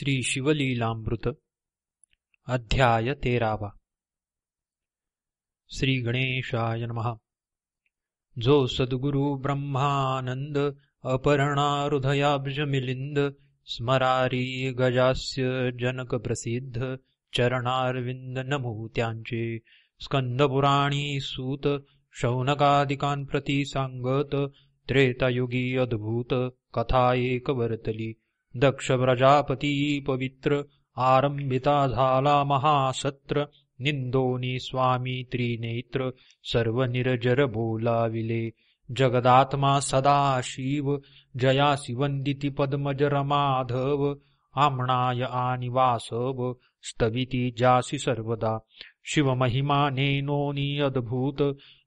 श्री शिवलीलामृत अध्याय तेरावा श्री गणेशाय जो सद्गुरु ब्रह्मानंद मिलिंद स्मरारी गजास्य जनक प्रसिद्ध चरणारविंद नमू त्यांचे स्कंदपुराणी सूत शौनकादिकांप्रती सांगत त्रेतायुगी अद्भुत कथा एक वर्तली दक्ष प्रजापती पवित्र आरंभिता झाला महासत्र निंदोनी स्वामी त्रिनेत्र सर्व निरजर बोलाविले जगदात्मा सदा शिव जया वंदिती पद्मज रमाधव आमणाय आणि वासव स्तविती जासी सर्वदा शिवमहिमा नेनोनी अद्भुत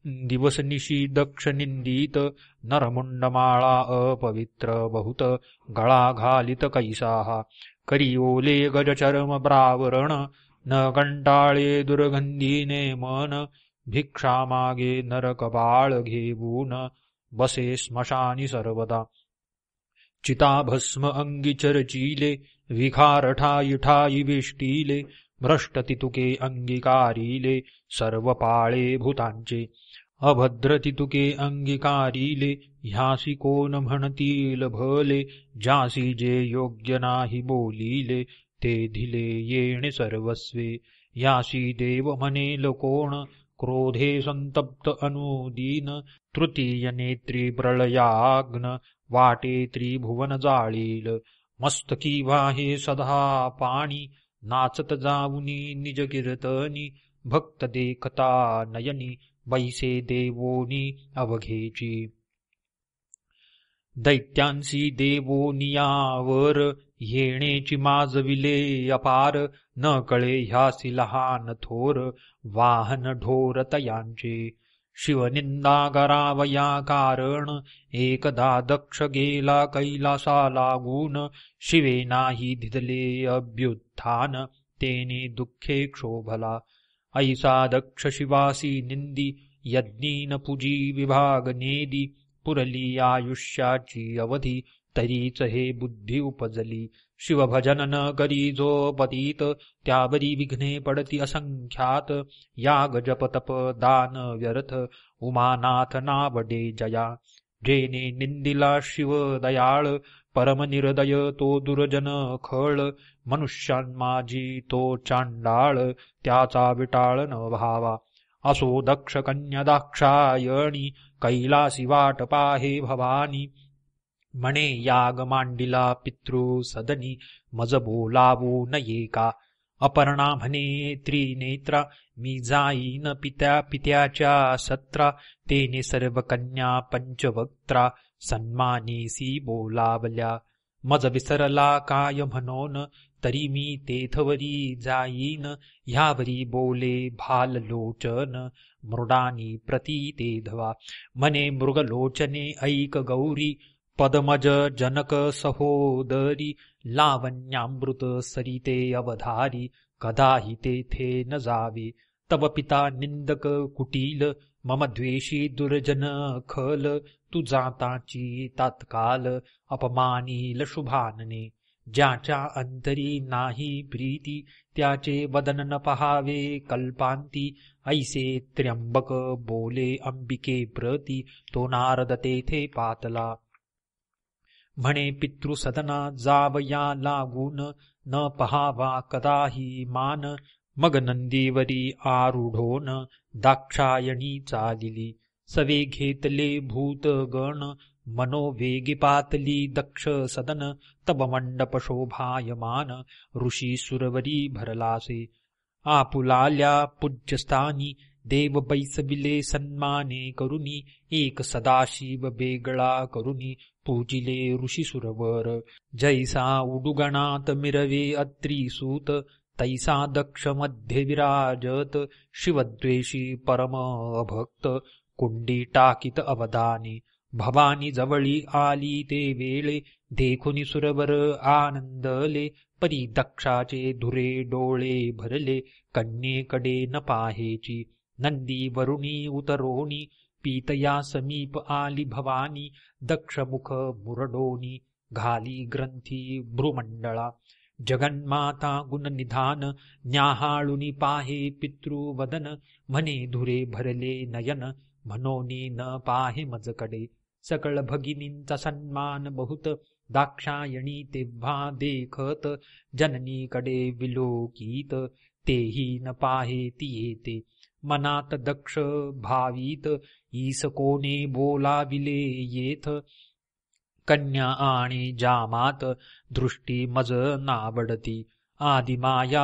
दिवसनिशी दक्ष नरमुंडमाला नरमुंडमाळा अपवित्र बहुत गळा घालित कैसाहा करियोले ओले गजचर्म ब्रावरण न कंटाळे दुर्गंधीने मन भिक्षा मागे नरक बाळ घेऊन बसे स्मशानी सर्वदा चिताभस्म अंगी चरचिले विखार विष्टीले भ्रष्ट अंगीकारिले सर्व पाळे भूतांचे तुके अंगिकारीले, ह्यासी कोण म्हणतील भले जासी जे योग्य नाही बोलिले ते धिले येणे सर्वस्वे यासी देव म्हणेल कोण क्रोधे संतप्त अनुदीन तृतीय नेत्री प्रळयाग्न वाटे त्रिभुवन जाळील मस्तकी वाहे सदा पाणी नाचत जाऊनी निज कीर्तनी भक्त देखता नयनी वैसे देवोनी अवघेची दैत्यांसी देवोनियावर येणेची माजविले अपार न कळे ह्यासी लहान थोर वाहन ढोर तयांचे शिवनिंदा करावया कारण एकदा दक्ष गेला कैलासा लागून शिवे नाही धिदले अभ्युत्थान तेने दुःखे क्षोभला ऐसा दक्ष शिवासी निंदी यज्ञीन पुजी विभाग नेदी पुरली आयुष्याची अवधी तरीच हे बुद्धी उपजली शिवभजन न करी जो पतीत त्यावरी विघ्ने पडती असंख्यात या गजपतप दान व्यर्थ उमानाथ नावडे जया जेने निंदिला शिव दयाळ परमनिर्दय तो दुर्जन खळ मनुष्यांमाजी तो चांडाळ त्याचा विटाळ न भावा असो दक्ष कन्यदाक्षायणी कैलासी वाट पाहे भवानी मणे याग मांडिला पितृ सदनी मज बोलावो न येका अपर्णा म्हणे त्रिनेत्रा मी जाईन पित्या पित्याच्या सत्रा तेने सर्व कन्या पंचवक्त्रा सन्मानीसी बोलावल्या मज विसरला काय म्हणून तरी मी तेथवरी जाईन ह्यावरी बोले भाल लोचन मृडानी प्रती तेधवा मने मृगलोचने ऐक गौरी पदमज जनक सहोदरी लावण्यामृत सरिते अवधारी कदाहि तेथे न जावे तव पिता निंदक कुटील मम द्वेषी दुर्जन खल तू जाताची तात्काल अपमानी लशुभानने ज्याच्या अंतरी नाही प्रीती त्याचे वदन न पहावे कल्पांती ऐसे त्र्यंबक बोले अंबिके प्रती तो नारद तेथे पातला म्हणे पितृसदना जावया लागून न पहावा कदाही मान मग नंदीवरी आरूढोन दाक्षायणी चालिली सवे घेतले भूतगण मनोवेगी पातली दक्ष सदन तब मंडप शोभायमान ऋषी सुरवरी भरलासे आपुलाल्या पूज्यस्थानी देव बैसविले सन्माने करुनी एक सदाशिव बेगळा करुनी पूजिले ऋषी सुरवर जैसा उडुगणात मिरवे अत्री सूत तैसा दक्ष मध्ये विराजत शिवद्वेषी परम अभक्त कुंडी टाकित अवदानी भवानी जवळी आली ते वेळे देखुनी सुरवर आनंदले परी दक्षाचे धुरे डोळे भरले कन्येकडे न पाहेची नंदी वरुणी उतरोणी पीतया समीप आली भवानी दक्षमुख मुरडोनी घाली ग्रंथी भ्रुमंडळा जगन्माता गुण निधान न्याहाळुनी पाहे पितृवदन म्हणे धुरे भरले नयन म्हणोनी न पाहे मजकडे सकळ भगिनींचा सन्मान बहुत दाक्षायणी तेव्हा देखत जननीकडे विलोकीत तेही न पाहे ती येते मनात दक्ष भावीत ईस कोणे बोलाविले येथ कन्या आणि जामात दृष्टी मज नावडती आदिमाया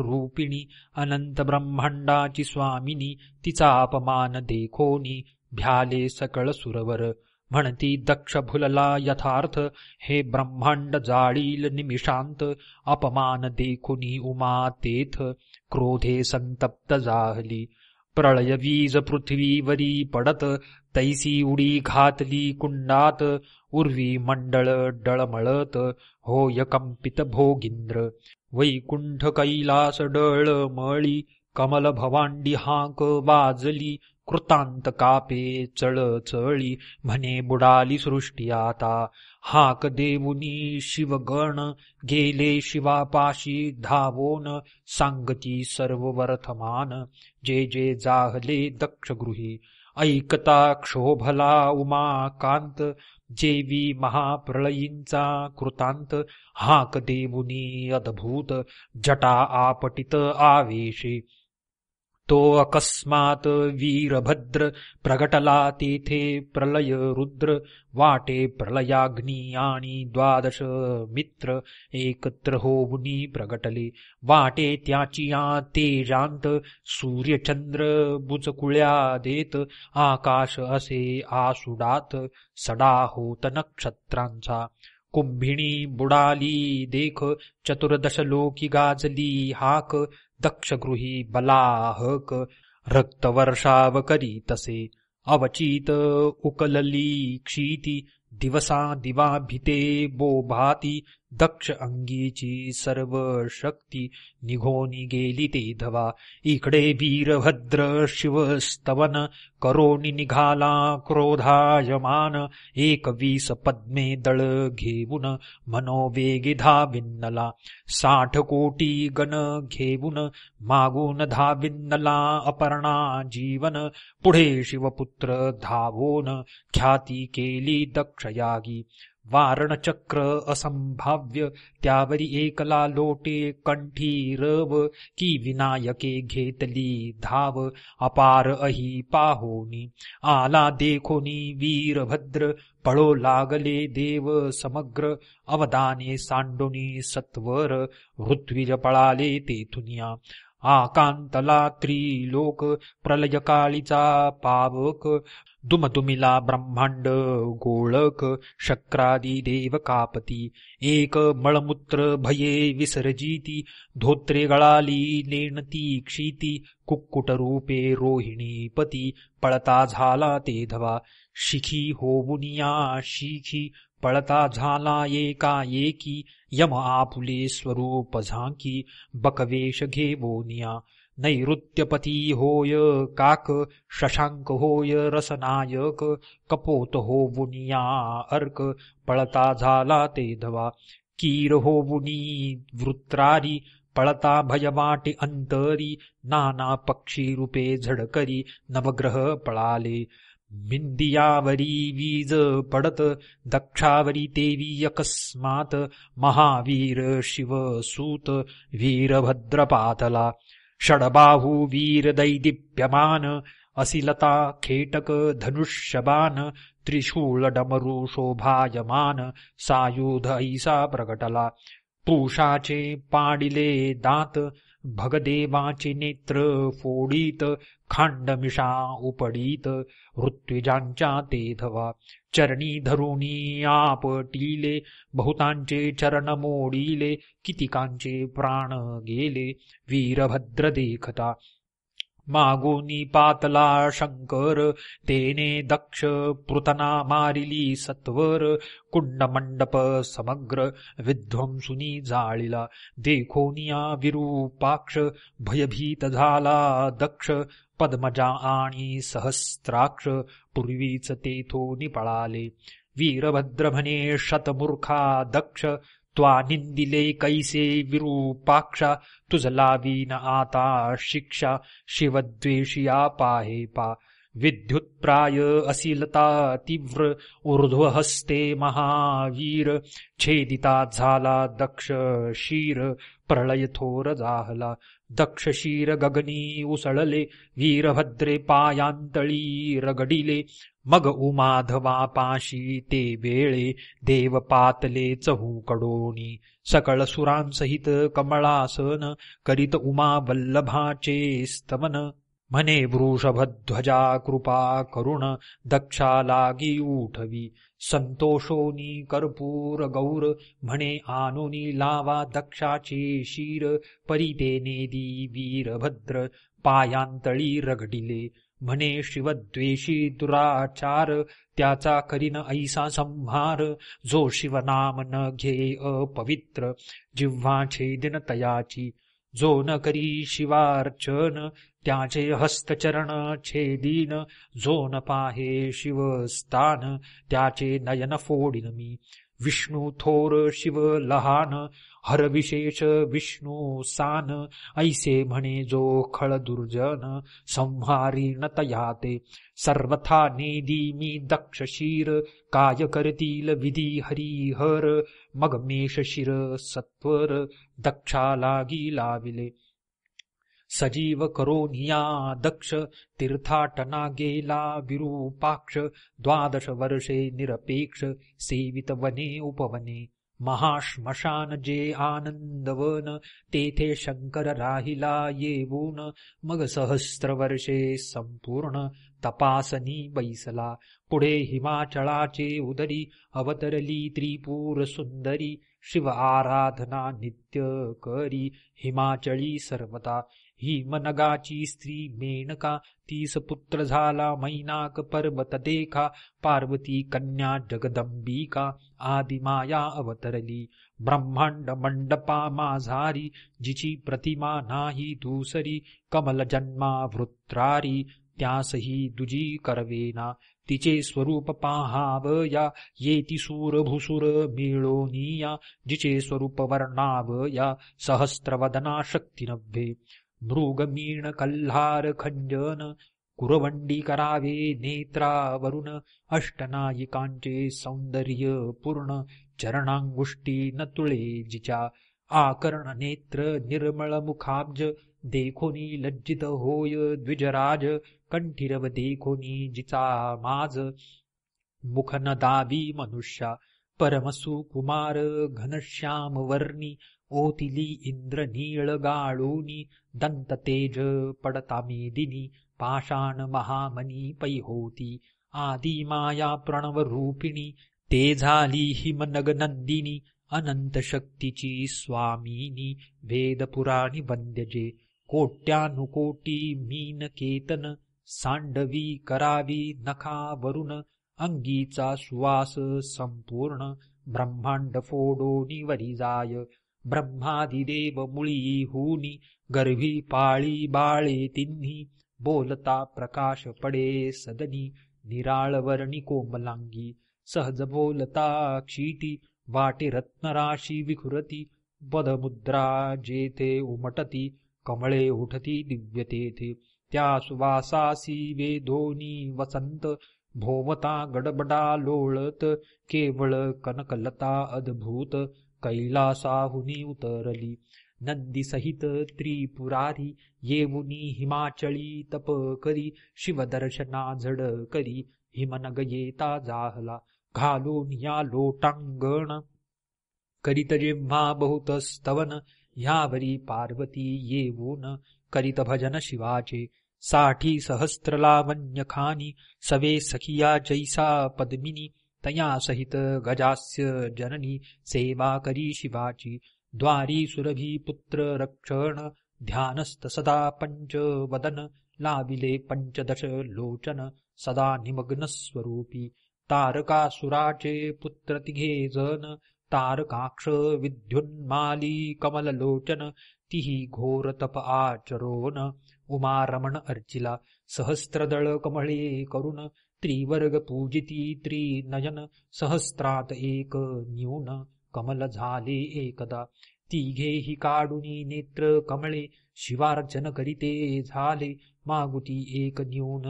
रूपिणी अनंत ब्रह्मांडाची स्वामिनी तिचा अपमान देखोनी भ्याले सकळ सुरवर म्हणती दक्ष भुलला यथार्थ हे ब्रह्मांड जाळील निमिषांत अपमान देखोनी उमा तेथ क्रोधे संतप्त जाहली प्रळयवीज पृथ्वीवरी पडत तैसी उडी घातली कुंडात उर्वी मंडळ डळमळत होय कंपित भोगिंद्र वैकुंठ कैलास डळ मळी कमल भवांडी हांक वाजली कृतांत कापे चळ चळी म्हणे बुडाली सृष्टी आता हाक शिव शिवगण गेले शिवापाशी धावोन सांगती सर्व वर्थमान, जे जे जाहले दक्ष गृही ऐकता क्षोभला उमाकांत जेवी महाप्रळयींचा कृतांत हाक देवुनी अद्भुत जटा आपटित आवेशे तो अकस्मात वीरभद्र प्रगटला तेथे प्रलय रुद्र वाटे प्रलयाग्नी आणि द्वादश मित्र एकत्र होऊनी प्रगटले वाटे त्याची या तेजांत सूर्यचंद्र बुचकुळ्या देत आकाश असे आसुडात सडा होत नक्षत्रांचा कुंभिणी बुडाली देख चतुर्दश लोकी गाजली हाक दक्षगृही बलाहक रक्तवर्षाव करी तसे अवचित उकलली क्षीती दिवसा दिवा भिते बोभाती दक्ष अंगीची सर्व शक्ती निघोनी गेली ते धवा इकडे वीरभद्र शिवस्तवन करोणी निघाला क्रोधायमान एक वीस पद्मे दळ घेऊन मनोवेगी धाविन्नला साठ कोटी गण घेऊन मागून धाविन्नला अपर्णा जीवन पुढे शिवपुत्र धावोन ख्याती केली दक्षयागी वारण चक्र असंभाव्य त्यावरी एकला लोटे कंठी रव की विनायके घेतली धाव अपार अही पाहोनी आला देखोनी वीरभद्र पळो लागले देव समग्र अवदाने सांडोनी सत्वर ऋत्विज पळाले तेथुनिया आकांतला त्रिलोक प्रलयकाळीचा पावक दुमदुमिला ब्रह्मांड गोळक शक्रादी देव कापती एक मळमूत्र भये विसर्जिती धोत्रे गळाली नेणती क्षिती रूपे रोहिणी पती पळता झाला ते धवा शिखी होवुनिया शिखी पळता झाला एका एकी यम आपुले स्वरूप झांकी बकवेश घेवोनिया नैऋत्यपती होय काक शशांक होय रसनायक कपोत हो बुनिया अर्क पळता झाला ते धवा कीर हो बुनी वृत्रारी पळता भयवाटे अंतरी नाना पक्षी रूपे झडकरी नवग्रह पळाले बिंदियावरी वीज पडत दक्षावरी देवी अकस्मात महावीर वीरभद्र वीरभद्रपातला षडबाहू वीर दैदिप्यमान असिलता खेटक धनुष्यबान त्रिशूल डमरू शोभायमान सायुध ऐसा प्रकटला पूषाचे पाडिले दात भगदेवाचे नेत्र फोडीत खांडमिषा उपडीत ऋत्विजांच्या ते धवा चरणी धरुणी आपटीले बहुतांचे चरण मोडीले, कितिकांचे प्राण गेले वीरभद्र देखता मागोनी पातला शंकर तेने दक्ष पृतना मारिली सत्वर कुंड मंडप समग्र विध्वंसुनी जाळीला देखोनिया विरूपाक्ष भयभीत झाला दक्ष पद्मजा आणि सहस्राक्ष पूर्वीच तेथो निपळाले वीरभद्र म्हणे शतमूर्खा दक्ष त्वा निंदिले कैसे विरूपाक्षा न आता शिक्षा शिवद्वेषिया पाहे पा विद्युत्प्राय असिलता तीव्र हस्ते महावीर छेदिता झाला दक्ष शीर थोर जाहला दक्षशीर गगनी उसळले वीरभद्रे पायांतळी रगडिले मग उमाधवा पाशी ते वेळे देव पातले चहू कडोनी सकळ सुरांसहित कमळासन करीत उमा वल्लभाचे स्तमन म्हणे वृषभध्वजा कृपा करुण दक्षा लागी उठवी संतोषोनी कर्पूर गौर म्हणे आनोनी लावा दक्षाचे शीर परिते नेदी वीरभद्र पायांतळी रगडिले म्हणे शिवद्वेषी दुराचार त्याचा करीन ऐसा संहार जो शिवनाम न घे अपवित्र जिव्हा छेदिन तयाची जो न करी शिवार्चन त्याचे हस्तचरण छेदीन जो न पाहे शिवस्थान त्याचे नयन फोडिन मी विष्णू थोर शिव लहान हर विशेष विष्णु सान ऐसे म्हणे जो खळ दुर्जन संहारी तया ते सर्वथा नेदी मी शिर काय करतील विधी हरिहर मग शिर सत्वर दक्षा लागी लाविले सजीव करोनिया दक्ष तीर्थाटना गेला विरूपाक्ष द्वादश वर्षे निरपेक्ष सेवित वने उपवने महाश्मशान जे आनंदवन तेथे शंकर राहिला येऊन मग सहस्र वर्षे संपूर्ण तपासनी बैसला पुढे हिमाचळाचे उदरी अवतरली त्रिपूर सुंदरी शिव आराधना नित्य करी हिमाचळी सर्वता मनगाची स्त्री मेनका तीस पुत्र झाला मैनाक पर्वत देखा पार्वती कन्या जगदंबिका आदिमाया अवतरली ब्रह्मांड मंडपा माझारी जिची प्रतिमा नाही दुसरी कमल जन्मा वृत्रारी त्यासही दुजी करवेना तिचे स्वरूप पाहावया येती भुसुर मिळोनिया जिचे स्वरूप वर्णावया सहस्रवदना नव्हे मृगमीण कल्हार खंजन कुरवंडी करावे नेत्रा वरुण अष्टनायिकांचे सौंदर्य पूर्ण चरणांगुष्टी न तुळे जिचा, आकर्ण नेत्र निर्मळ मुखाब्ज देखोनी लज्जित होय द्विजराज कंठीरव देखोनी जिचा माज मुख न दावी मनुष्या कुमार घनश्याम वर्णी ओतिली इंद्र नीळ गाळूनी दंत तेज पडता मेदिनी पाषाण महामनी पै होती माया प्रणव रूपिणी ते झाली हिमनग नंदिनी अनंत शक्तीची स्वामिनी वेद पुराणी वंद्यजे कोट्यानुकोटी मीन केतन सांडवी करावी नखा वरुण अंगीचा सुवास संपूर्ण ब्रह्मांड वरी जाय ब्रह्मादिदेव मुळी हूनी, गर्भी पाळी बाळे तिन्ही बोलता प्रकाश पडे सदनी निराळवर्णी कोमलांगी सहज बोलता क्षीटी वाटे रत्नराशी विखुरती बदमुद्रा जेथे उमटती कमळे उठती दिव्यतेथे त्या सुवासासी वेधोनी वसंत भोवता गडबडा लोळत केवळ कनकलता अद्भुत कैलासाहुनी उतरली नंदीसहित त्रिपुरारी येऊनी हिमाचळी तप करी शिवदर्शना झड करी हिमनग येता जाहला घालून या लोटांगण करीत जेव्हा बहुत स्तवन यावरी पार्वती येऊन करीत भजन शिवाचे साठी खानी सवे सखिया जैसा पद्मिनी तया सहित गजास्य जननी सेवा करी शिवाची द्वारी सुरभी पुत्र रक्षण ध्यानस्त सदा वदन, लाविले पंचदश लोचन सदा निमग्न स्वरूपी तारकासुराचे पुत्र तिघे जन तारकाक्ष विद्युन्माली कमललोचन तिही घोर तप आचरोन उमारमण अर्चिला सहस्त्रदळ कमळे करुण त्रिवर्ग पूजिती त्रि नयन सहस्त्रात एक न्यून कमल झाले एकदा हि काडुनी नेत्र कमळे शिवार्चन करीते झाले मागुती एक न्यून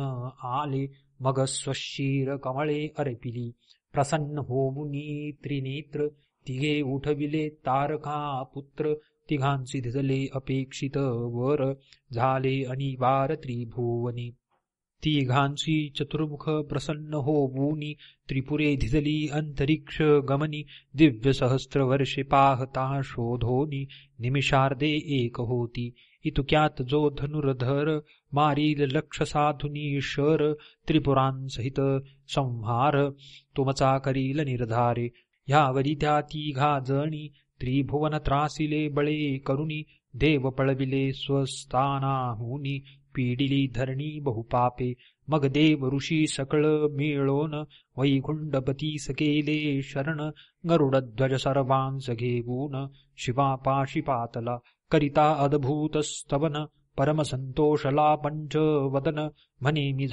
आले मग स्वशीर कमळे अर्पिली प्रसन्न होमुनी त्रिनेत्र तिघे उठविले तारका पुत्र तिघांसी धिजले अपेक्षित वर झाले अनिवार त्रिभुवनी ती तिघांशी चतुर्मुख प्रसन्न होवूनी त्रिपुरे धिजली अंतरिक्ष गमनी दिव्य सहस्त्र वर्षे पाहता शोधोनी निमिषार्दे एक होती इतुक्यात जो धनुर्धर मारील लक्ष साधुनी शर त्रिपुरांसहित संहार तुमचा करील निर्धारे या त्या तिघा जणी त्रिभुवन त्रासिले बळे करुणी देव पळविले स्वस्थानाहुनी पीडिली धरणी बहुपापे मगदेव ऋषी सकळ मिळोन वैकुंडपती सकेले शरण गरुडध्वज सर्वांस घेऊन पातला करिता अद्भुत स्तवन परमसंतोषला पंच वदन म्हणे मी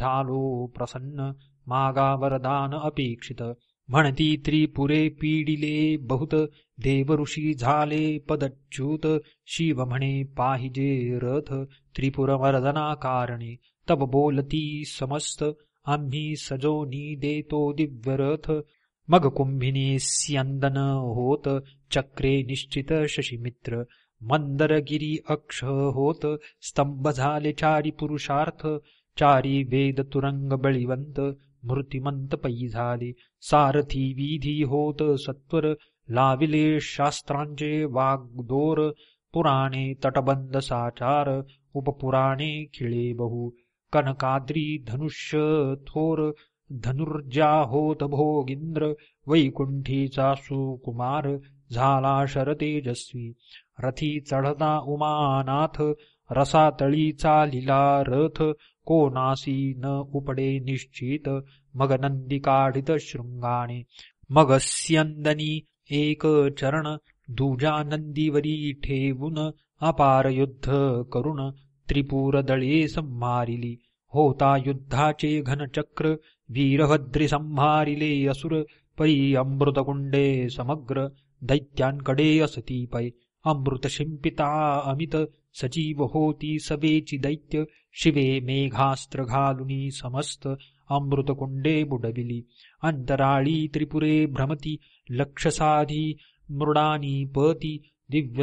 प्रसन्न मागा वरदान अपेक्षित म्हणती त्रिपुरे पीडिले बहुत देवऋषी झाले पदच्युत शिव म्हणे पाहिजे रथ त्रिपुरमर्दना कारणे तब बोलती समस्त आम्ही सजोनी देतो दिव्यरथ मग कुंभिने स्यंदन होत चक्रे निश्चित शशिमित्र मंदरगिरी अक्ष होत स्तंभ झाले चारी पुरुषार्थ चारी वेद तुरंग बळीवंत मृतिमंत पै झाले सारथी विधी होत सत्वर लाविले शास्त्रांचे वाग्दोर पुराणे तटबंद साचार उपपुराणे खिळे बहु कनकाद्री धनुष्य थोर धनुर्जा होत भोगिंद्र वैकुंठीचा सुकुमार झाला शरतेजस्वी रथी चढता उमानाथ रसातळीचा लिला रथ को न उपडे निश्चित मग नंदिकाढित काढित शृंगाने मग एक चरण दुजा नंदीवरी ठेवून अपार युद्ध करून त्रिपूर दळे संहारिली होता युद्धाचे घनचक्र वीरभद्रि संहारिले असुर परी अमृतकुंडे समग्र दैत्यांकडे असती पै अमृतशिंपिता अमित सजीव होती दैत्य शिवे मेघास्त्र घालुनी समस्त अमृतकुंडे बुडविली अंतराळी त्रिपुरे भ्रमती लक्षसाधी मृडानी पती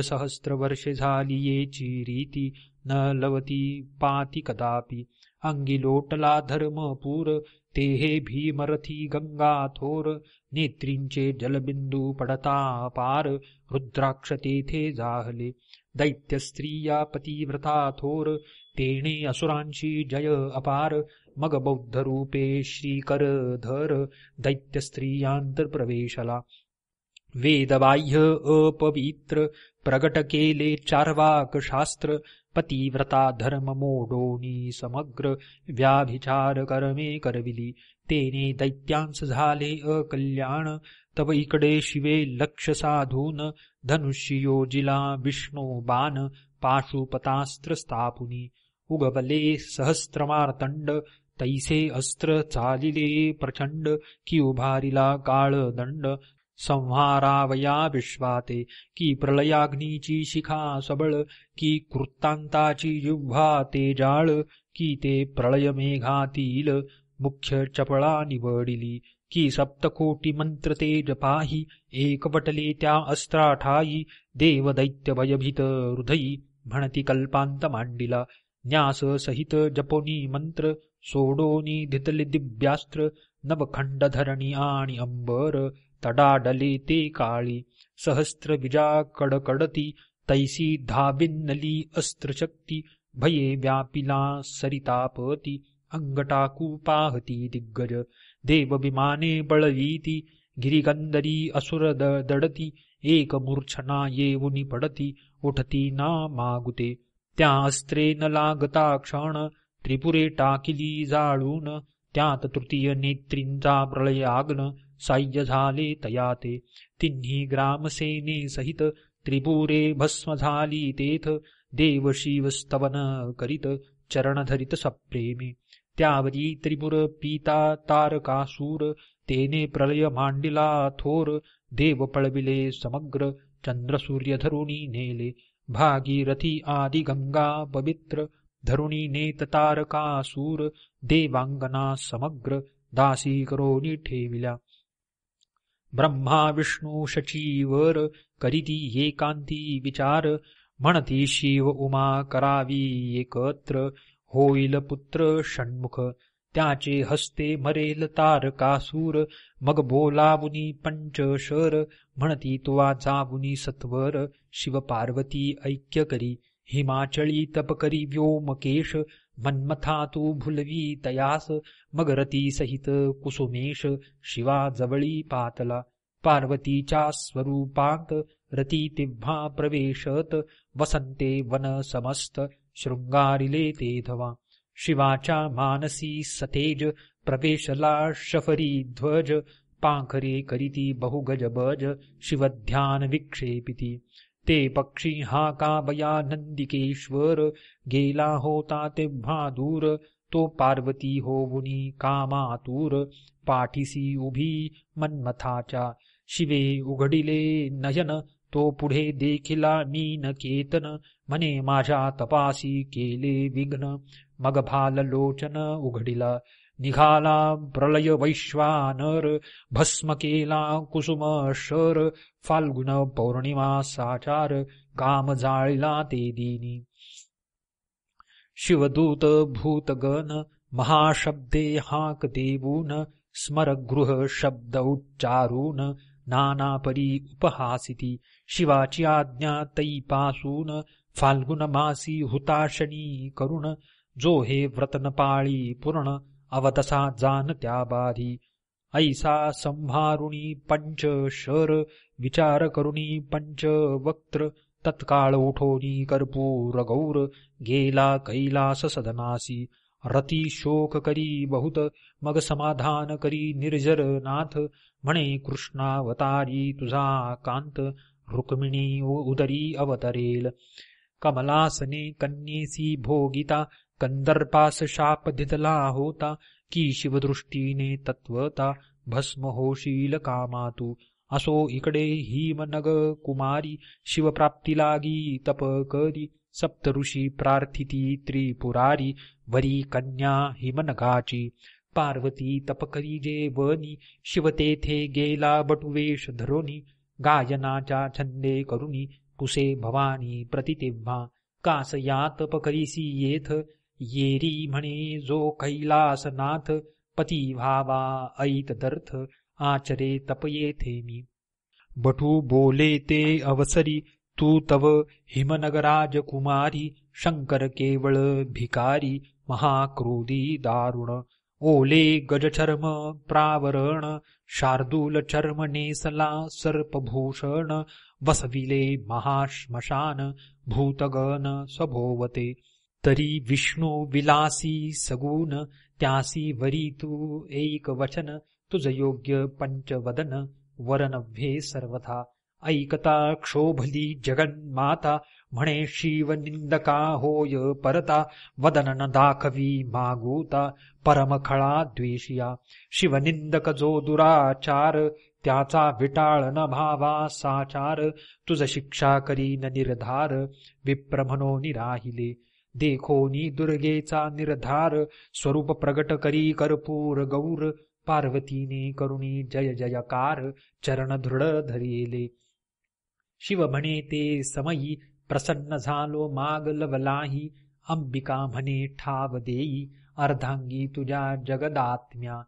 सहस्त्र वर्षे झाली येची रीती न लवती पाती कदापि अंगी लोटला धर्मपूर तेहे भीमरथी गंगा थोर नेत्रींचे जलबिंदू पडता पार रुद्राक्ष तेथे जाहले दैत्य स्त्रिया व्रता थोर तेणे असुरांची जय अपार मग बौद्ध रूपे श्रीकर धर दैत्य स्त्रियांतर्प्रवेशला वेदबाह्य अपवित्र प्रगट केले चार्वाक शास्त्र पतिव्रता धर्म मोडोनी समग्र व्याभिचार कर्मे करविली तेने दैत्यांस झाले अकल्याण तव इकडे शिवे लक्ष साधून धनुष्योजिला विष्णो बाण पाशुपतास्त्र स्थापुनी उगवले सहस्त्रमार्तंड तैसे अस्त्र चालिले प्रचंड कि उभारिला काळ दंड संहारावया विश्वाते की प्रलयाग्नीची शिखा सबळ की कृत्तांताची जिव्हा ते जाळ की ते मेघातील मुख्य चपळा निवडिली की सप्तकोटी मंत्र ते जपाही एकवटले त्या अस्त्राठाई दैत्य भयभीत हृदयी म्हणती कल्पांत मांडिला न्यास सहित जपोनी मंत्र सोडोनी धितलि दिव्यास्त्र नवखंड धरणी आणि अंबर तडाडले ते काळी बिजा कडकडती तैसी धाबिन्नली अस्त्रशक्ती भये व्यापिला सरितापती अंगटाकू पाहती दिग्गज देवविमाने बळवीती गिरिगंधरी असुर दडती एक मूर्छना येऊनी पडती उठती ना मागुते त्या अस्त्रे न लागता क्षण त्रिपुरे टाकिली जाळून त्यात तृतीय नेत्रींचा आग्न साह्य झाले तया ते तिन्ही ग्रामसेने सहित त्रिपुरे भस्म झाली तेथ देव शिवस्तवन करीत चरणधरित सप्रेमी त्यावरी त्रिपुर पीता तारकासूर तेने प्रलय मांडिला थोर देव पळविले समग्र सूर्य धरुणी नेले भागीरथी आदि गंगा पवित्र धरुणी नेत तारकासूर देवांगना समग्र दासी करोनी ठेविल्या ब्रह्मा विष्णू शचीवर करीती एकांती विचार म्हणती शिव उमा करावी एकत्र होईल पुत्र षण्मुख त्याचे हस्ते मरेल तारकासूर मग बोलावुनी शर म्हणती तुवा जावुनी सत्वर शिव पार्वती ऐक्य करी हिमाचळी तपकरी व्योमकेश मन्मथा तू भुलवी तयास मगरती सहित कुसुमेश शिवा जवळी पातला पार्वतीच्या स्वरूपांत रती तिव्हा प्रवेशत वसंते वन समस्त शृंगारिले ते धवा शिवाच्या मानसी सतेज प्रवेशला शफरी ध्वज पाखरे करीती बहुगज बज शिवध्यान विक्षेपिती ते पक्षी हा काबयानंदिकेश्वर नंदिकेश्वर गेला होता तेव्हा दूर तो पार्वती होगुनी कामातूर पाठीसी उभी मन्मथाचा, शिवे उघडिले नयन तो पुढे देखिला मी न केतन म्हणे माझ्या तपासी केले विघ्न मग भाल लोचन उघडिला निघाला प्रलय वैश्वानर भस्म केला कुसुम शर फाल्गुन पौर्णिमा साचार काम जाळीला ते दिनी शिवदूत भूतगन महाशब्दे हाक देवून स्मरगृह शब्द उच्चारून नानापरी उपहासिती शिवाची आज्ञा पासून फाल्गुन मासी हुताशनी करुण जो हे व्रतन पाळी पूर्ण अवतसा जान त्या बाधी ऐसा संहारुणी पंच शर विचार करुणी पंच वक्त्र तत्काळ उठोनी कर्पूर गौर गेला कैलास सदनासी रती शोक करी बहुत मग समाधान करी निर्जर नाथ म्हणे कृष्णावतारी तुझा कांत रुक्मिणी उदरी अवतरेल कमलासने कन्येसी भोगिता कंदर्पास शाप दिदला होता की शिवदृष्टीने तत्वता भस्म होशील कामातू असो इकडे हिमनग कुमारी शिवप्राप्ती लागी तप करी सप्त ऋषी प्रार्थिती त्रिपुरारी वरी कन्या हिमनगाची पार्वती तपकरी जे वनी शिवतेथे गेला बटुवेश धरोनी गायनाचा छंदे करुणी कुसे भवानी प्रतितेव्हा या तपकरीसी येथ येरी म्हणे जो कैलासनाथ पती भावा ऐत दर्थ आचरे तप येथे मी बटू बोले ते अवसरी तू तव हिमनगराज कुमारी शंकर केवळ भिकारी महाक्रोधी दारुण ओले गजचर्म प्रावरण शार्दूल चर्म नेसला सर्पभूषण वसविले महाश्मशान भूतगन सभोवते तरी विष्णू विलासी सगून त्यासी वरी तू एक वचन तुझ योग्य पंचवदन वरनव्ये सर्वथा ऐकता क्षोभली जगन्माता म्हणे शिव निंदका होय परता वदन दाखवी मागूता परमखळा द्वेषिया शिवनिंदक जो दुराचार त्याचा विटाळ न भावा साचार तुझ शिक्षा करी न निर्धार विप्रमनो निराहिले देखोनी दुर्गेचा निर्धार स्वरूप प्रगट करी कर्पूर गौर पार्वतीने करुणी जय जयकार चरण दृढ धरिले शिव म्हणे ते समयी प्रसन्न झालो माग लवलाही अंबिका म्हणे ठाव देई अर्धांगी तुझ्या जगदात्म्या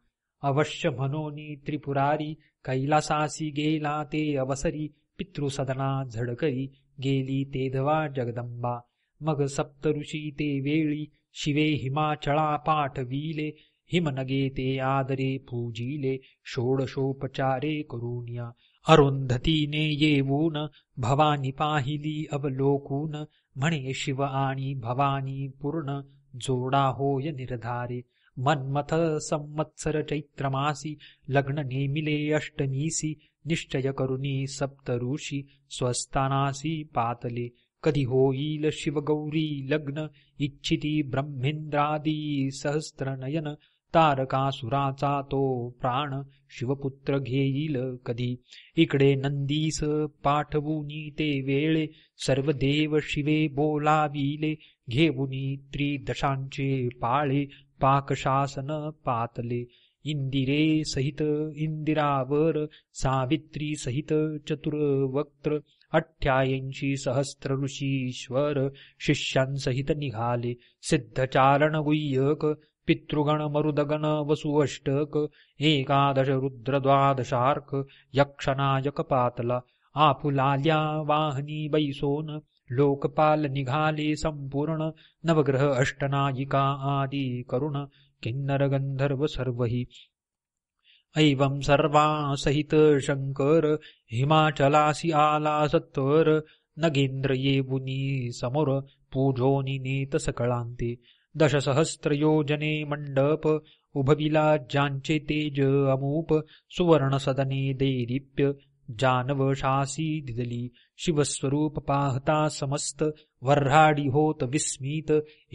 अवश्य म्हणोनी त्रिपुरारी कैलासासी गेला ते अवसरी पितृसदना झडकरी गेली तेधवा जगदंबा मग सप्तऋषी ते वेळी शिवे हिमाचळा पाठविले हिमनगे ते आदरे पूजिले षोडशोपचारे करुण्या अरुंधतीने येऊन भवानी पाहिली अवलोकून म्हणे शिव आणि भवानी पूर्ण जोडा होय निर्धारे मन्मथ संवत्सर चैत्रमासी लग्न नेमिले निश्चय करुणी सप्तऋषी स्वस्तानासी पातले कधी होईल शिवगौरी लग्न इच्छिती ब्रह्मेंद्रादी नयन तारकासुराचा तो प्राण शिवपुत्र घेईल कधी इकडे नंदीस पाठवूनी ते वेळे सर्व देव शिवे बोलाविले घेऊनी त्रिदशांचे पाळे पाकशासन पातले इंदिरे सहित इंदिरावर सावित्री सहित चतुर्वक्त्र अठ्ठ्याऐंशी सहस्रऋषीश्वर शिष्यांसहित निघाले सिद्धचारण गुह्यक पितृगण मरुदगण वसुअष्टक एकादश रुद्रद्वादशार्क यक्षनायक पातला आपुलाल्या वाहनी बैसोन लोकपाल निघाले संपूर्ण नवग्रह अष्टनायिका आदि करुण किन्नर गंधर्व सर्व ऐवं सर्वासहित शंकर हिमाचलासी आला सत्तर नगेंद्र येबुनी समोर पूजोनी नेत सकळांते दशसहस्रयोजने मंडप उभविला ज्यांचे तेज अमूप सुवर्ण सदने देदीप्य जानव शासी दिदली शिवस्वरूप पाहता समस्त वर्हाडी होत विस्मित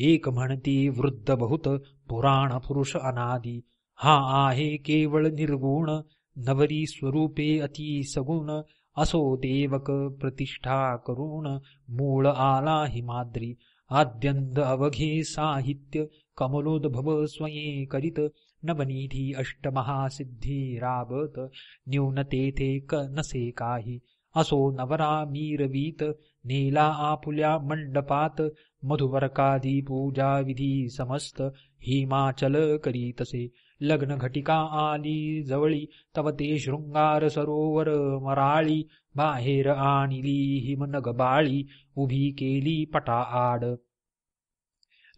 एक म्हणती वृद्ध बहुत पुराण पुरुष अनादी हा आहे केवळ निर्गुण नवरी स्वरूपे अति सगुण असो देवक प्रतिष्ठा करून मूळ आला हिमाद्री आद्यंद अवघे साहित्य कमलोद्भव स्वये करीत नवनिधी अष्टमहासिद्धी राबत तेथे क नसे काही असो नवरा मीरवीत नेला आपुल्या मंडपात मधुवर्कादी पूजा विधी समस्त हिमाचल करीतसे लग्नघटिका आली जवळी तव ते शृंगार सरोवर मराळी बाहेर आणली हिमनग बाळी उभी केली पटा आड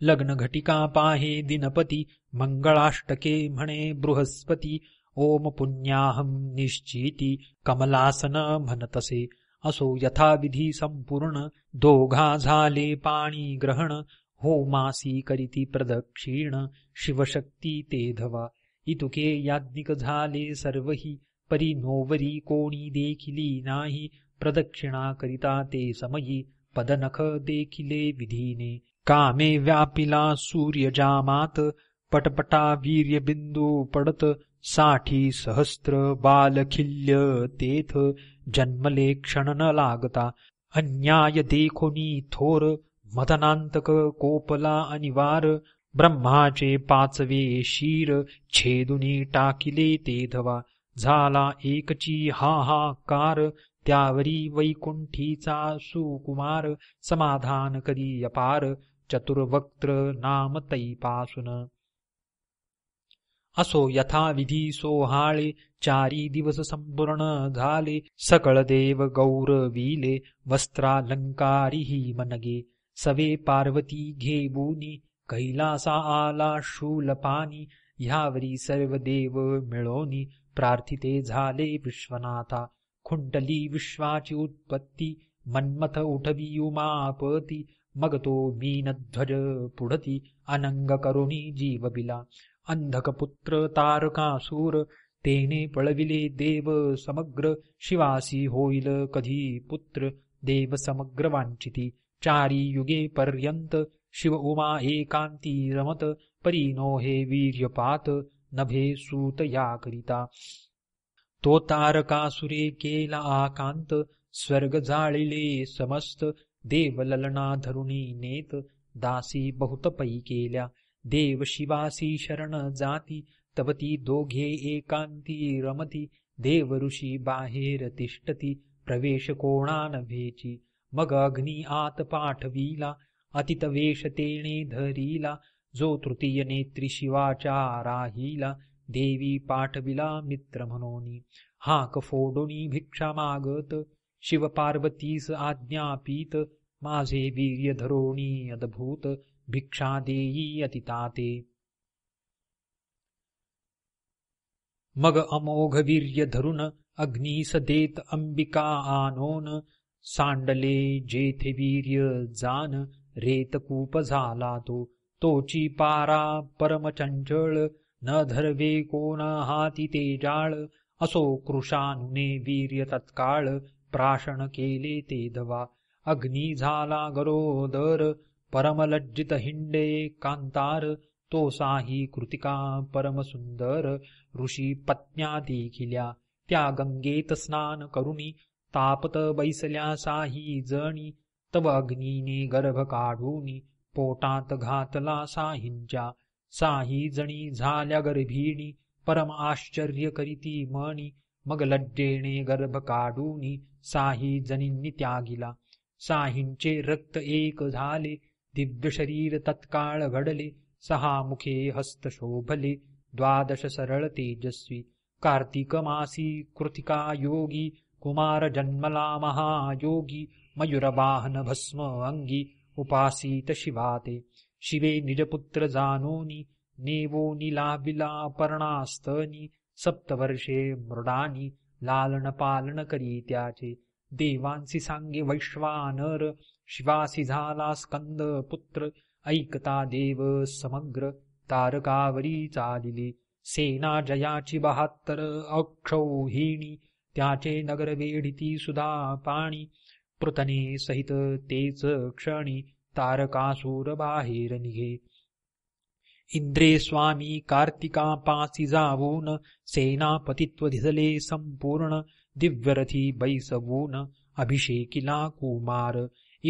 लग्नघटिका पाहे दिनपती मंगळाष्टके म्हणे बृहस्पती ओम पुण्याहम निश्चिती कमलासन म्हणतसे असो यथाविधी संपूर्ण दोघा झाले पाणी ग्रहण होमासी करीती प्रदक्षिण शिवशक्ती ते धवा इतुके याज्ञिक झाले सर्वही परी नोवरी कोणी देखिली नाही प्रदक्षिणा करिता ते समयी पदनख देखिले विधीने कामे व्यापिला जामात, पटपटा वीर्यबिंदू पडत साठी सहस्त्र बालखिल्य तेथ जन्मले क्षण न लागता अन्याय देखोनी थोर मदनांतक कोपला अनिवार ब्रह्माचे पाचवे शीर छेदुनी टाकिले ते धवा झाला एकची हा हा कार त्यावरी वैकुंठीचा सुकुमार समाधान करी अपार चतुर्वक्त्र नाम तैपासून असो यथाविधी सोहाळे चारी दिवस संपूर्ण झाले सकळ देव गौरविले वस्त्रालंकारी ही मनगे सवे पार्वती बुनी कैलासा आला शूलपानी ह्यावरी सर्व देव मिळोनी प्रार्थिते झाले विश्वनाथा खुंटली विश्वाची उत्पत्ती मन्मथ उठवी उमापती मग तो मीनध्वज पुढती अनंग करुणी जीवबिला अंधकपुत्र तारकासूर तेने पळविले देव समग्र शिवासी होईल कधी पुत्र देव समग्र वांचिती चारी युगे पर्यंत शिव हे कांती रमत परिनो हे वीर्यपात नभे सूत करिता तो तारकासुरे केला आकांत स्वर्ग जाळिले समस्त देव ललना धरुणी नेत दासी बहुत पै केल्या देव शिवासी शरण जाती तवती दोघे एकांती रमती देव ऋषी बाहेर तिष्ठती प्रवेश कोणा नभेची मग अग्नी आत पाठवीला अतितवेष धरीला जो तृतीय नेत्री शिवाच्या राहीला देवी पाठविला मित्र म्हणोनी हाक फोडोनी भिक्षा मागत शिव पार्वतीस आज्ञापीत माझे वीर्य धरोणी अद्भूत भिक्षा देयी अतिताते मग अमोघ वीर्य धरुन अग्नीस देत अंबिका आनोन सांडले जेथे वीर्य जान रेतकूप झाला तो तोची पारा परमचंचळ न धर्वे कोणा हाती ते जाळ असो कृषानुने वीर्य तत्काळ प्राशन केले ते दवा, अग्नी झाला गरोदर परमलज्जित हिंडे कांतार तो साही कृतिका परमसुंदर ऋषी पत्न्या देखिल्या त्या गंगेत स्नान करुणी तापत बैसल्या साही जणी तव अग्निने गर्भ काढून पोटात घातला साहिंच्या साही जणी झाल्या गर्भिणी परम आश्चर्य करीती मणी मग लड्डेने गर्भ काढून साही जणींनी त्यागिला साहिंचे रक्त एक झाले दिव्य शरीर तत्काळ घडले सहा मुखे हस्त शोभले द्वादश सरळ तेजस्वी कार्तिक मासी कृतिका योगी कुमार जन्मला महायोगी मयुरवाहन भस्म अंगी उपासीत शिवाते शिवे निजपुत्र जानोनी नेवो निलाविलापर्णास्तनी सप्तवर्षे मृडानी लालन पालन करी त्याचे देवांसी सांगे वैश्वानर शिवासी झाला स्कंद पुत्र ऐकता देव समग्र तारकावरी चालिली सेना जयाची बहात्तर अक्षौहिणी त्याचे नगर वेढिती सुधा पाणी पृतने सहित तेच क्षणी तारकासूर बाहेर निघे इंद्रे स्वामी कार्तिका पासी जावून सेनापतित्व धिजले संपूर्ण दिव्यरथी बैसवून अभिषेकिला कुमार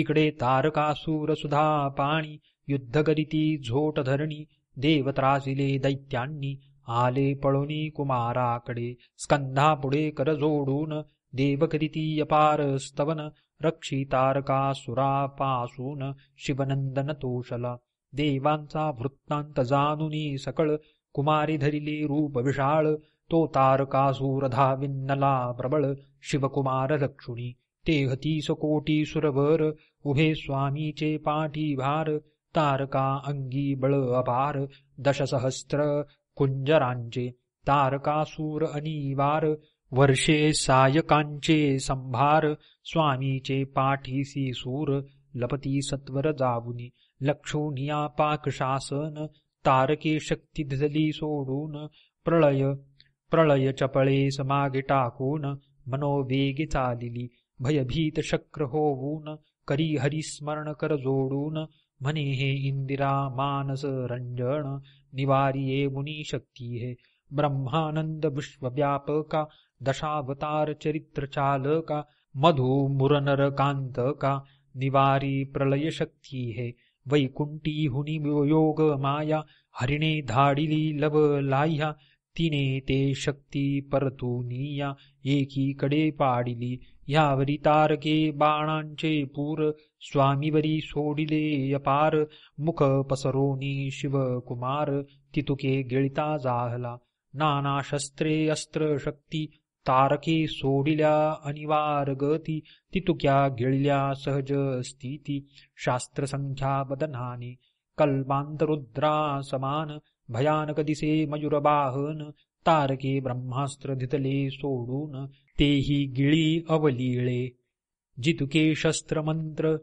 इकडे तारकासूर सुधा पाणी युद्धगरिती झोट धरणी देवत्रासिले दैत्यांनी आले पळोनी कुमाराकडे स्कंधा पुढे कर जोडून देवकरीती अपार स्तवन रक्षी पासून शिवनंदन तोषला देवांचा वृत्तांत जानुनी सकळ कुमारी धरिली रूप विशाळ तो तारकासुरधा विन्नला प्रबळ शिवकुमार ते तेहतीस कोटी सुरवर उभे स्वामीचे पाठी भार तारका अंगी बळ अपार दशसहस्र कुंजरांचे तारकासूर अनिवार वर्षे सायकांचे संभार स्वामीचे पाठीसी सूर लपती सत्वर जावुनी पाक शासन तारके शक्ती धली सोडून प्रळय प्रळय चपळे समागे टाकून मनोवेगे चालिली भयभीत शक्र होऊन करी हरिस्मरण कर जोडून मने हे इंदिरा मानस रंजन निवारिये शक्ती है ब्रह्मानंद विश्वव्यापका दशावतार चरित्र चालका मधु मुरनर कांत का निवारी प्रलय शक्ती है वैकुंठी हुनी योग माया हरिणे धाडिली लव लाह्या तिने ते शक्ती परतुनिया कडे पाडिली ह्यावरी तारके बाणांचे पूर स्वामीवरी सोडिले अपार मुख पसरोनी शिव शिवकुमार तितुके गिळिता जाहला नाना शस्त्रे अस्त्र शक्ती तारके सोडिल्या अनिवार गती तितुक्या गिळल्या सहज स्थिती संख्या बदनाने कल्पांतरुद्रा समान भयानक दिसे मयुरबाहन तारके ब्रह्मास्त्र धितले सोडून तेही गिळी अवलीळे जितुके शस्त्र मंत्र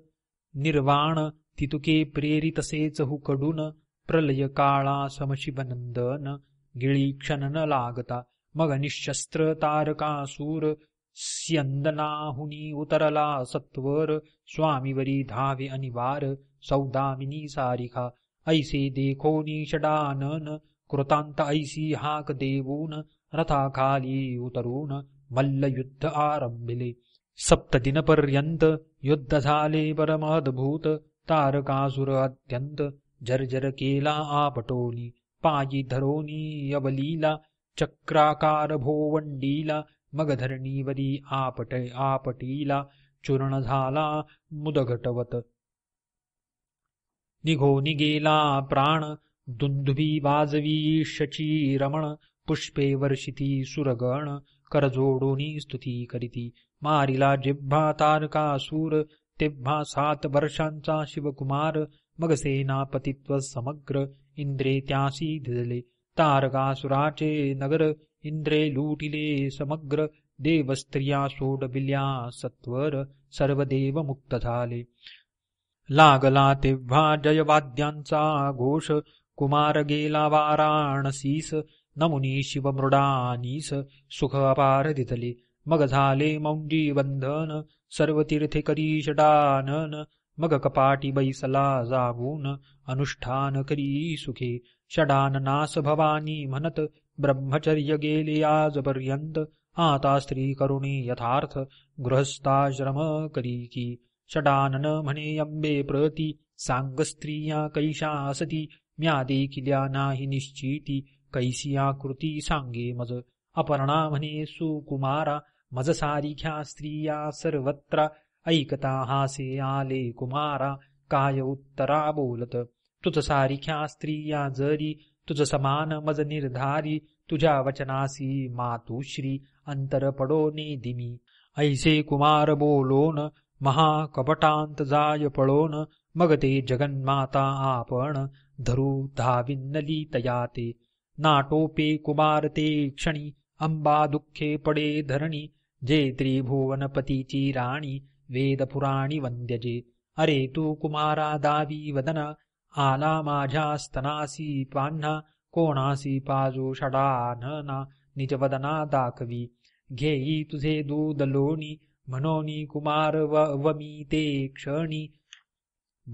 निर्वाण तितुके प्रेरितसेच हुकडून प्रलय काळा समशिवनंदन गिळी क्षणन लागता मग निशस्त्र तारकासुर स्यंदनाहुनी उतरला सत्वर स्वामीवरी धावे अनिवार सौदामिनी सारिखा ऐसे देखो षडानन कृतांत ऐसी हाक देवून रथाखाली उतरून मल्लयुद्ध आरंभिले सप्त दिनपर्यंत युद्ध झाले परमहद्भूत तारकासुर अत्यंत जर्जर केला आपटोनी पायी धरोनी अवलीला चक्राकार भोवंडीला मगधरणीवरी आपटे आपटीला चूर्ण झाला मुदघटवत निघो निगेला प्राण दुंदुभी वाजवी शची रमण पुष्पे वर्षिती सुरगण करजोडोनी स्तुती करीती मारिला जिव्हा तारका सूर तेव्हा सात वर्षांचा शिवकुमार मग समग्र इंद्रे त्यासी धिजले तारकासुराचे नगर इंद्रे लुटिले समग्र देवस्त्रिया सोडविल्या सत्वर सर्व मुक्त झाले लागला तेव्हा जयवाद्यांचा घोष कुमार गेला वाराणसीस नमुनी शिवमृडानीस सुख अपार दितले मग झाले मौंजी बंधन सर्व तीर्थे करी षडानन मग कपाटी बैसला जागून अनुष्ठान करी सुखे षडाननास भवानी म्हणत ब्रह्मचर्य गेले आजपर्यंत आता स्त्री करुणी यथार्थ गृहस्थाश्रम करी की षडानन म्हणे अंबे प्रती सांग स्त्रिया कैशा म्या देखिल्या नाही निश्चिती कैसी आकृती सांगे मज अपर्णा म्हणे सुकुमारा मज सारिख्या स्त्रिया सर्वत्र ऐकता हासे आले कुमारा काय उत्तरा बोलत तुझ सारिख्या स्त्रिया जरी तुझ समान मज निर्धारी तुझ्या वचनासी मातुश्री अंतर पडो ने दिमी ऐसे कुमार बोलोन महाकपटांत जाय पळोन मग ते जगन्माता आपण धरू धाविन्नली तयाते नाटोपे कुमार ते क्षणी अंबा दुःखे पडे धरणी जे त्रिभुवनपतीची राणी पुराणी वंद्यजे अरे तू कुमारा दावी वदना आला माझ्या स्तनासी पान्हा कोणासी पाजो षडानना निजवदना दाखवी घेई तुझे दूध लोणी म्हणोनी कुमार वमी ते क्षणी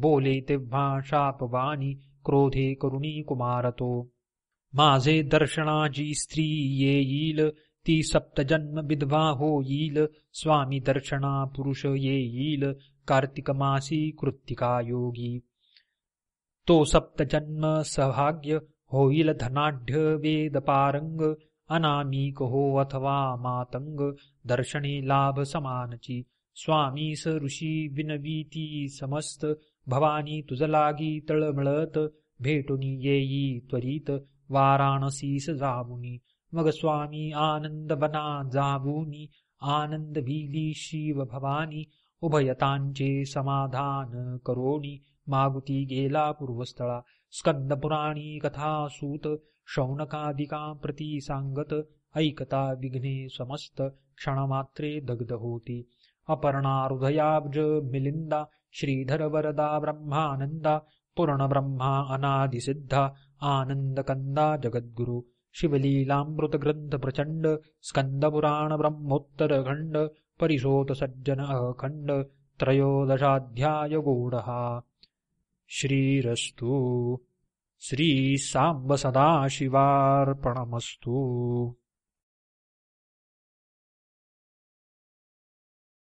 बोले तेव्हा शापवाणी क्रोधे करुणी कुमारतो माझे दर्शनाजी स्त्री येईल ती सप्तजन्म विधवा होईल स्वामी दर्शना पुरुष येईल कार्तिक मासी कृत्तिका योगी तो सप्तजन्म सौभाग्य होईल धनाढ्य वेद पारंग अनामिक हो अथवा मातंग दर्शने लाभ समानची स्वामी स ऋषी विनवीती समस्त भवानी तुझलागी तळमळत भेटुनी येई त्वरित वाराणसीस जामुनी मग स्वामी आनंद बना जाबुनी आनंद विली शिव भवानी उभयतांचे समाधान करोणी मागुती गेला पूर्वस्थळा स्कंद पुराणी कथा सूत शौनकादिका प्रती सांगत ऐकता विघ्ने समस्त क्षणमात्रे दग्ध होती अपर्णा हृदयाब्ज मिलिंदा श्रीधर वरदा ब्रह्मानंदा पूर्णब्रह्मा अनादिसिद्धा आनन्दकन्दा जगद्गुरु शिवलीलामृतग्रन्थ प्रचण्ड स्कन्दपुराण ब्रह्मोत्तरखण्ड परिशोतसज्जन अखण्ड त्रयोदशाध्यायगूढः श्रीरस्तु सदा सदाशिवार्पणमस्तु